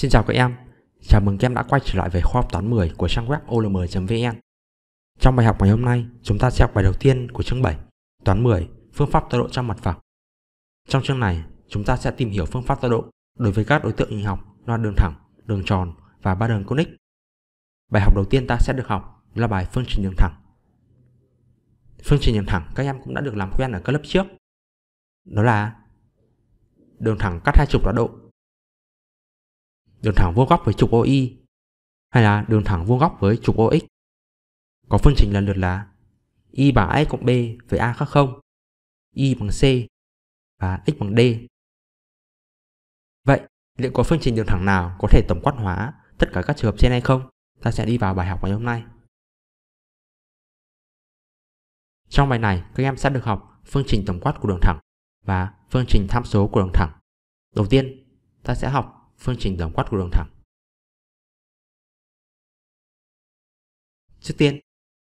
Xin chào các em, chào mừng các em đã quay trở lại về khoa học toán 10 của trang web olm.vn Trong bài học ngày hôm nay, chúng ta sẽ học bài đầu tiên của chương 7 Toán 10, phương pháp tọa độ trong mặt phẳng Trong chương này, chúng ta sẽ tìm hiểu phương pháp tọa độ đối với các đối tượng hình học là đường thẳng, đường tròn và ba đường conic Bài học đầu tiên ta sẽ được học là bài phương trình đường thẳng Phương trình đường thẳng các em cũng đã được làm quen ở các lớp trước Đó là đường thẳng cắt hai trục tọa độ đường thẳng vuông góc với trục OI hay là đường thẳng vuông góc với trục OX. Có phương trình lần lượt là Y bằng A cộng B với A khác không, Y bằng C và X bằng D. Vậy, liệu có phương trình đường thẳng nào có thể tổng quát hóa tất cả các trường hợp trên hay không? Ta sẽ đi vào bài học ngày hôm nay. Trong bài này, các em sẽ được học phương trình tổng quát của đường thẳng và phương trình tham số của đường thẳng. Đầu tiên, ta sẽ học phương trình tổng quát của đường thẳng. Trước tiên,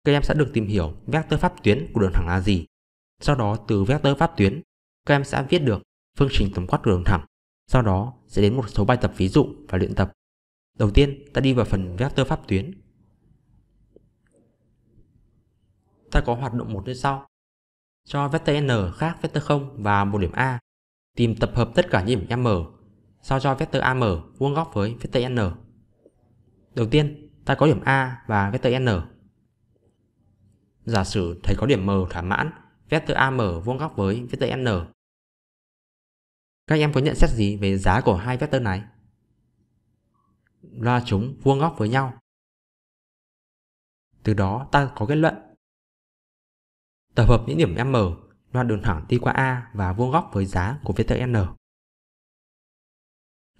các em sẽ được tìm hiểu vectơ pháp tuyến của đường thẳng là gì. Sau đó từ vectơ pháp tuyến, các em sẽ viết được phương trình tổng quát của đường thẳng. Sau đó sẽ đến một số bài tập ví dụ và luyện tập. Đầu tiên, ta đi vào phần vectơ pháp tuyến. Ta có hoạt động một như sau. Cho vectơ n khác vectơ 0 và một điểm A, tìm tập hợp tất cả những điểm M sao cho vectơ AM vuông góc với vectơ N. Đầu tiên, ta có điểm A và vectơ N. Giả sử thầy có điểm M thỏa mãn vectơ AM vuông góc với vectơ N. Các em có nhận xét gì về giá của hai vectơ này? Là chúng vuông góc với nhau. Từ đó ta có kết luận. Tập hợp những điểm M là đường thẳng đi qua A và vuông góc với giá của vectơ N.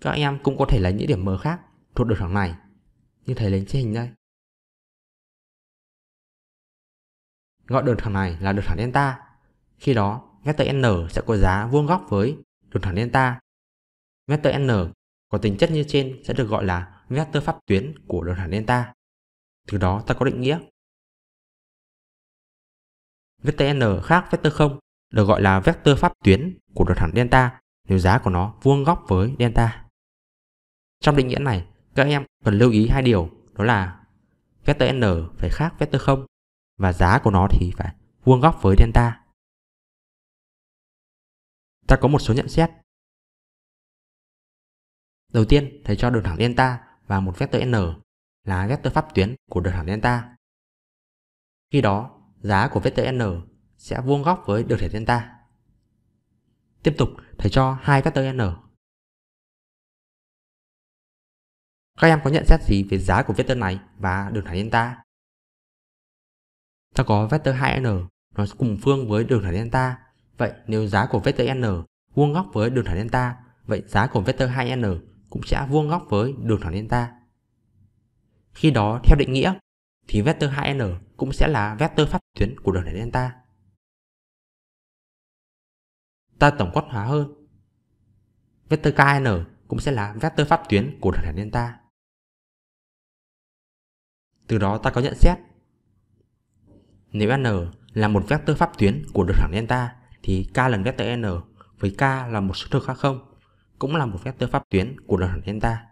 Các em cũng có thể lấy những điểm M khác thuộc đường thẳng này Như thầy lấy trên hình đây Gọi đường thẳng này là đường thẳng delta Khi đó vectơ n sẽ có giá vuông góc với đường thẳng delta vectơ n có tính chất như trên sẽ được gọi là vectơ pháp tuyến của đường thẳng delta Từ đó ta có định nghĩa vectơ n khác vectơ 0 được gọi là vectơ pháp tuyến của đường thẳng delta nếu giá của nó vuông góc với delta. Trong định nghĩa này, các em cần lưu ý hai điều, đó là vector n phải khác vector 0 và giá của nó thì phải vuông góc với delta. Ta có một số nhận xét. Đầu tiên, thầy cho đường thẳng delta và một vector n là vector pháp tuyến của đường thẳng delta. Khi đó, giá của vector n sẽ vuông góc với đường thẳng delta. Tiếp tục, thầy cho hai vector n Các em có nhận xét gì về giá của vector này và đường thẳng delta? Ta có vector 2n, nó cùng phương với đường thẳng delta. Vậy nếu giá của vector n vuông góc với đường thẳng delta, vậy giá của vector 2n cũng sẽ vuông góc với đường thẳng delta. Khi đó, theo định nghĩa, thì vector 2n cũng sẽ là vector pháp tuyến của đường thẳng delta. Ta tổng quát hóa hơn. Vector kn cũng sẽ là vector pháp tuyến của đường thẳng delta. Từ đó ta có nhận xét Nếu N là một vector pháp tuyến của đường thẳng delta thì K lần vector N với K là một số thực khác không cũng là một vector pháp tuyến của đường thẳng delta.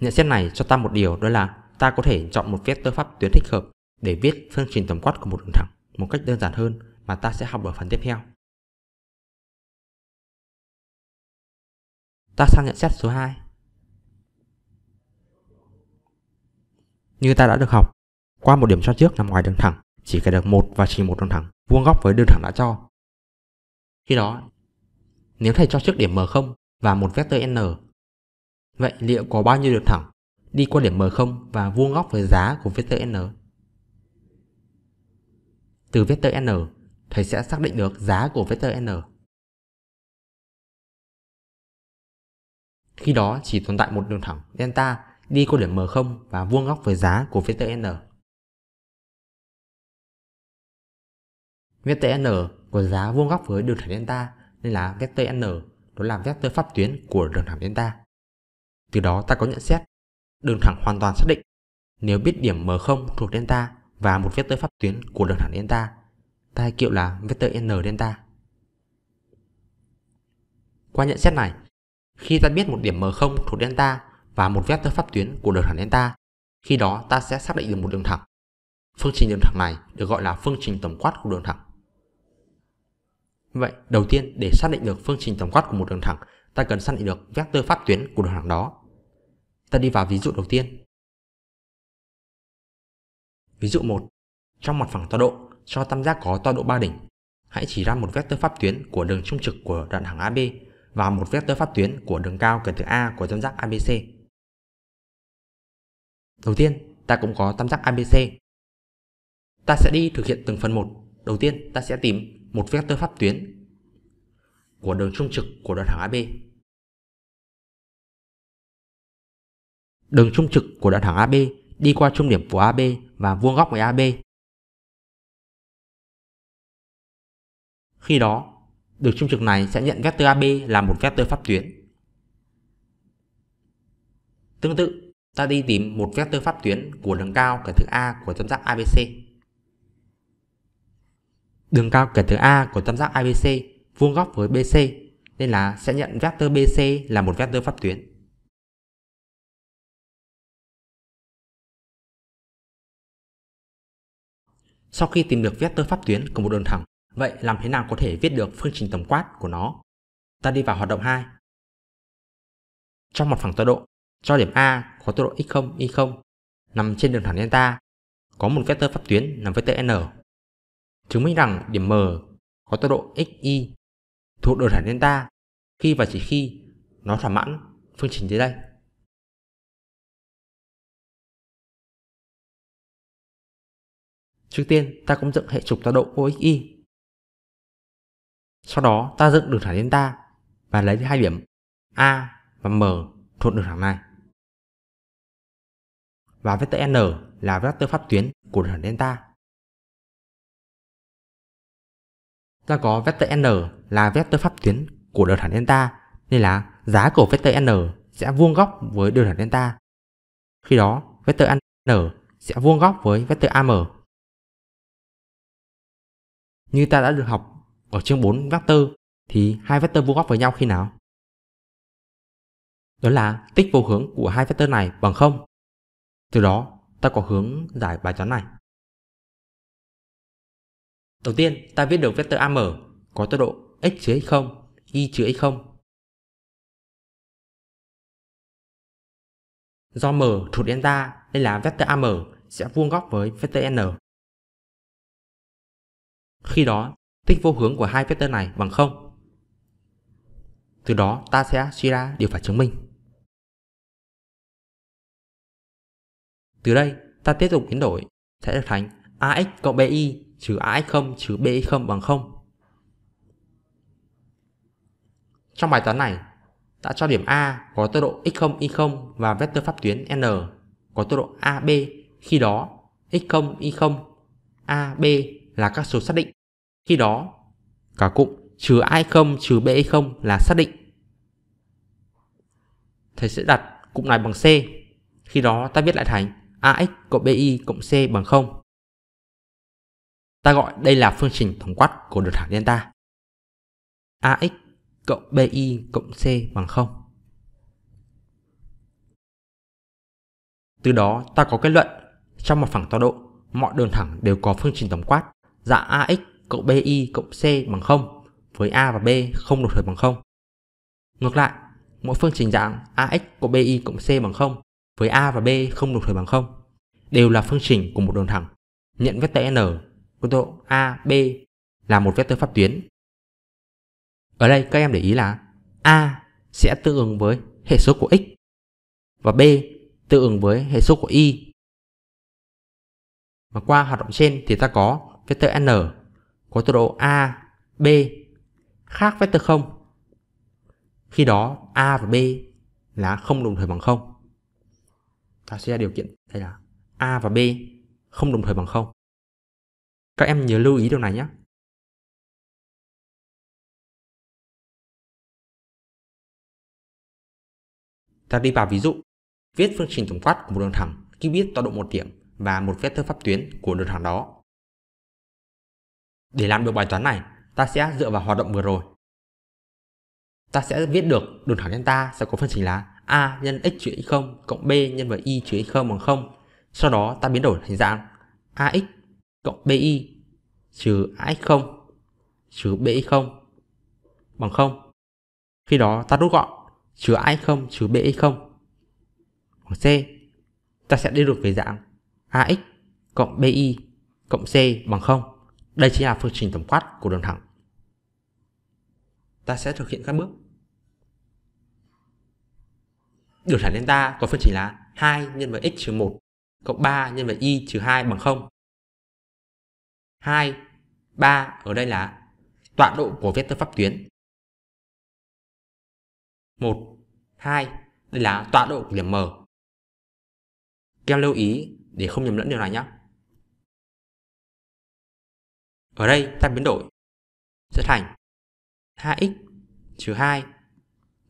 Nhận xét này cho ta một điều đó là ta có thể chọn một vector pháp tuyến thích hợp để viết phương trình tổng quát của một đường thẳng một cách đơn giản hơn mà ta sẽ học ở phần tiếp theo. Ta sang nhận xét số 2. Như ta đã được học, qua một điểm cho trước nằm ngoài đường thẳng, chỉ kể được một và chỉ một đường thẳng, vuông góc với đường thẳng đã cho. Khi đó, nếu thầy cho trước điểm M0 và một vector N, vậy liệu có bao nhiêu đường thẳng đi qua điểm M0 và vuông góc với giá của vector N? Từ vector N, thầy sẽ xác định được giá của vector N. Khi đó chỉ tồn tại một đường thẳng delta đi qua điểm M0 và vuông góc với giá của n. VTN. n có giá vuông góc với đường thẳng delta nên là vector n đó là vector pháp tuyến của đường thẳng delta. Từ đó ta có nhận xét đường thẳng hoàn toàn xác định nếu biết điểm M0 thuộc delta và một vector pháp tuyến của đường thẳng delta, ta hay kiệu là vector n delta. Qua nhận xét này, khi ta biết một điểm M0 thuộc delta và một vector pháp tuyến của đường thẳng delta. Khi đó ta sẽ xác định được một đường thẳng. Phương trình đường thẳng này được gọi là phương trình tổng quát của đường thẳng. Vậy, đầu tiên để xác định được phương trình tổng quát của một đường thẳng, ta cần xác định được vector pháp tuyến của đường thẳng đó. Ta đi vào ví dụ đầu tiên. Ví dụ 1. Trong mặt phẳng tọa độ, cho tam giác có tọa độ 3 đỉnh, hãy chỉ ra một vector pháp tuyến của đường trung trực của đoạn thẳng AB và một vector pháp tuyến của đường cao kể từ A của tam giác ABC. Đầu tiên, ta cũng có tam giác ABC. Ta sẽ đi thực hiện từng phần một. Đầu tiên, ta sẽ tìm một vectơ pháp tuyến của đường trung trực của đoạn thẳng AB. Đường trung trực của đoạn thẳng AB đi qua trung điểm của AB và vuông góc với AB. Khi đó, đường trung trực này sẽ nhận vectơ AB là một vectơ pháp tuyến. Tương tự, ta đi tìm một vector pháp tuyến của đường cao kẻ thứ A của tam giác ABC. Đường cao kẻ thứ A của tam giác ABC vuông góc với BC nên là sẽ nhận vector BC là một vector pháp tuyến. Sau khi tìm được vector pháp tuyến của một đường thẳng, vậy làm thế nào có thể viết được phương trình tổng quát của nó? Ta đi vào hoạt động 2. Trong một phẳng tọa độ, cho điểm A có tọa độ x0, y0 nằm trên đường thẳng delta có một vectơ pháp tuyến nằm vectơ n. Chứng minh rằng điểm M có tọa độ (x, y) thuộc đường thẳng delta khi và chỉ khi nó thỏa mãn phương trình dưới đây. Trước tiên, ta cũng dựng hệ trục tọa độ OXY. Sau đó, ta dựng đường thẳng delta và lấy hai điểm A và M thuộc đường thẳng này và vector n là vector pháp tuyến của đường delta. Ta có vector n là vector pháp tuyến của đường thẳng delta nên là giá của vector n sẽ vuông góc với đường thẳng delta. Khi đó, vector n sẽ vuông góc với vector am. Như ta đã được học ở chương 4 vector thì hai vector vuông góc với nhau khi nào? Đó là tích vô hướng của hai vector này bằng 0. Từ đó, ta có hướng giải bài toán này. Đầu tiên, ta viết được vector AM có tọa độ x chứa x0, y chứa x0. Do m thuộc delta nên là vector AM sẽ vuông góc với vector n. Khi đó, tích vô hướng của hai vector này bằng 0. Từ đó ta sẽ suy ra điều phải chứng minh. Từ đây, ta tiếp tục biến đổi, sẽ được thành AX cộng BY trừ AX0 trừ BY0 bằng 0. Trong bài toán này, đã cho điểm A có tọa độ x0, y0 và vectơ pháp tuyến n có tọa độ AB, khi đó x0, y0, AB là các số xác định. Khi đó, cả cụm trừ i0 trừ bi0 là xác định. Thầy sẽ đặt cụm này bằng C. Khi đó ta viết lại thành AX cộng BY cộng C bằng 0. Ta gọi đây là phương trình tổng quát của đường thẳng delta. AX cộng BY cộng C bằng 0. Từ đó ta có kết luận trong một phẳng tọa độ, mọi đường thẳng đều có phương trình tổng quát dạng AX cộng BY cộng C bằng 0 với A và B không đồng thời bằng 0. Ngược lại, mỗi phương trình dạng AX cộng BY cộng C bằng 0 với A và B không đồng thời bằng không đều là phương trình của một đường thẳng. Nhận vectơ N có độ A, B là một vectơ pháp tuyến. Ở đây các em để ý là A sẽ tương ứng với hệ số của x và B tương ứng với hệ số của y. mà qua hoạt động trên thì ta có vectơ n có tọa độ a, b khác vectơ 0. Khi đó a và b là không đồng thời bằng không ta sẽ ra điều kiện đây là A và B không đồng thời bằng không. Các em nhớ lưu ý điều này nhé. Ta đi vào ví dụ, viết phương trình tổng quát của một đường thẳng khi biết tọa độ một điểm và một vectơ pháp tuyến của đường thẳng đó. Để làm được bài toán này, ta sẽ dựa vào hoạt động vừa rồi. Ta sẽ viết được đường thẳng delta sẽ có phương trình là a nhân x trừ x0 cộng b nhân với y trừ x0 bằng 0. Sau đó ta biến đổi thành dạng ax cộng bi trừ ax0 trừ bi0 bằng 0. Khi đó ta rút gọn trừ ax0 trừ bi0 bằng c. Ta sẽ đi được về dạng ax cộng bi cộng c bằng 0. Đây chính là phương trình tổng quát của đường thẳng. Ta sẽ thực hiện các bước điều trả delta có phương trình là 2 nhân với x trừ 1 cộng 3 nhân với y trừ 2 bằng 0. 2, 3 ở đây là tọa độ của vectơ pháp tuyến. 1, 2, đây là tọa độ của điểm M. Các em lưu ý để không nhầm lẫn điều này nhé. Ở đây ta biến đổi sẽ thành 2x trừ 2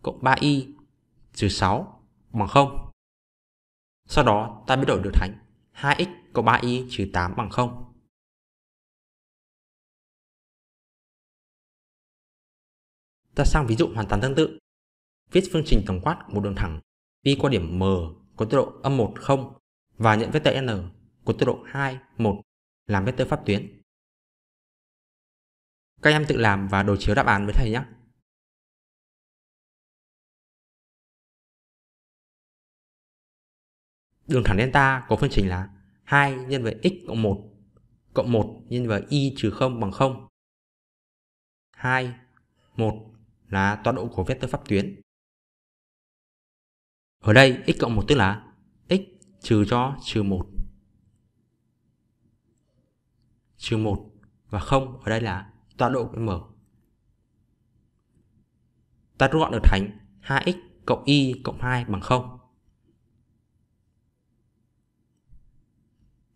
cộng 3y trừ 6 bằng 0. Sau đó ta biến đổi được thành 2x cộng 3y trừ 8 bằng 0. Ta sang ví dụ hoàn toàn tương tự. Viết phương trình tổng quát của một đường thẳng đi qua điểm M có tốc độ âm 1, 0 và nhận vectơ n có tốc độ 2, 1 làm vectơ pháp tuyến. Các em tự làm và đối chiếu đáp án với thầy nhé. đường thẳng delta có phương trình là 2 nhân với x cộng 1 cộng 1 nhân với y trừ 0 bằng 0. 2 1 là tọa độ của vectơ pháp tuyến. Ở đây x cộng 1 tức là x trừ cho trừ 1. Trừ 1 và 0 ở đây là tọa độ của m. Ta rút gọn được thành 2x cộng y cộng 2 bằng 0.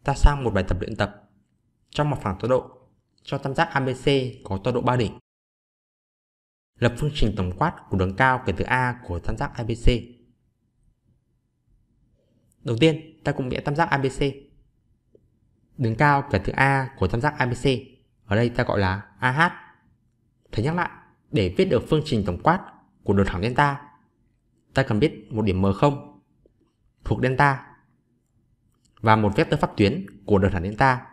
ta sang một bài tập luyện tập. Trong một phẳng tọa độ, cho tam giác ABC có tọa độ 3 đỉnh. Lập phương trình tổng quát của đường cao kể từ A của tam giác ABC. Đầu tiên, ta cùng vẽ tam giác ABC. Đường cao kể từ A của tam giác ABC, ở đây ta gọi là AH. Thầy nhắc lại, để viết được phương trình tổng quát của đường thẳng delta, ta cần biết một điểm M0 thuộc delta và một phép pháp tuyến của đường thẳng đến ta.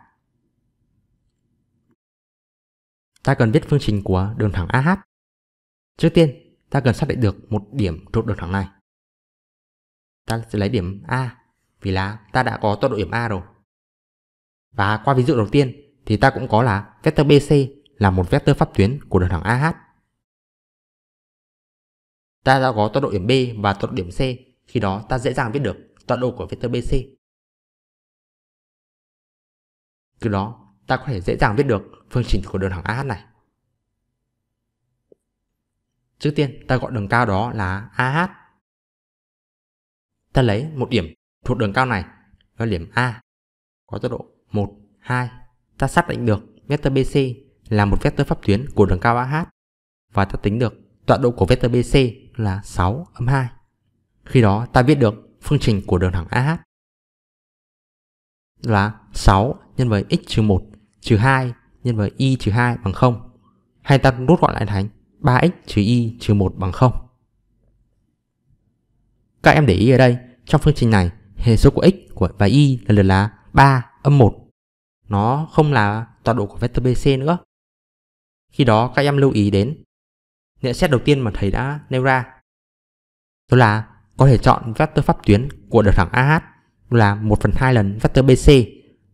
Ta cần viết phương trình của đường thẳng AH. Trước tiên, ta cần xác định được một điểm trục đường thẳng này. Ta sẽ lấy điểm A vì là ta đã có tọa độ điểm A rồi. Và qua ví dụ đầu tiên thì ta cũng có là vector BC là một vector pháp tuyến của đường thẳng AH. Ta đã có tọa độ điểm B và tọa độ điểm C, khi đó ta dễ dàng viết được tọa độ của vector BC. Từ đó ta có thể dễ dàng biết được phương trình của đường thẳng AH này. Trước tiên ta gọi đường cao đó là AH. Ta lấy một điểm thuộc đường cao này là điểm A có tọa độ 1, 2. Ta xác định được vector BC là một vector pháp tuyến của đường cao AH và ta tính được tọa độ của vector BC là 6 âm 2. Khi đó ta viết được phương trình của đường thẳng AH là 6 nhân với x trừ 1 trừ 2 nhân với y trừ 2 bằng 0. Hay ta rút gọn lại thành 3x trừ y trừ 1 bằng 0. Các em để ý ở đây, trong phương trình này, hệ số của x của và y lần lượt là 3, âm 1. Nó không là tọa độ của vector BC nữa. Khi đó các em lưu ý đến nhận xét đầu tiên mà thầy đã nêu ra. Đó là có thể chọn vector pháp tuyến của đường thẳng AH là 1 phần 2 lần vector BC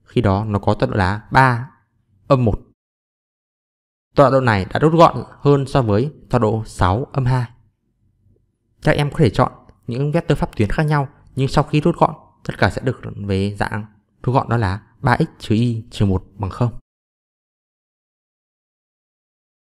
Khi đó nó có tọa độ là 3 âm 1 Tọa độ này đã rút gọn hơn so với tọa độ 6 âm 2 Các em có thể chọn những vector pháp tuyến khác nhau Nhưng sau khi rút gọn tất cả sẽ được về dạng rút gọn đó là 3x trừ y trừ 1 bằng 0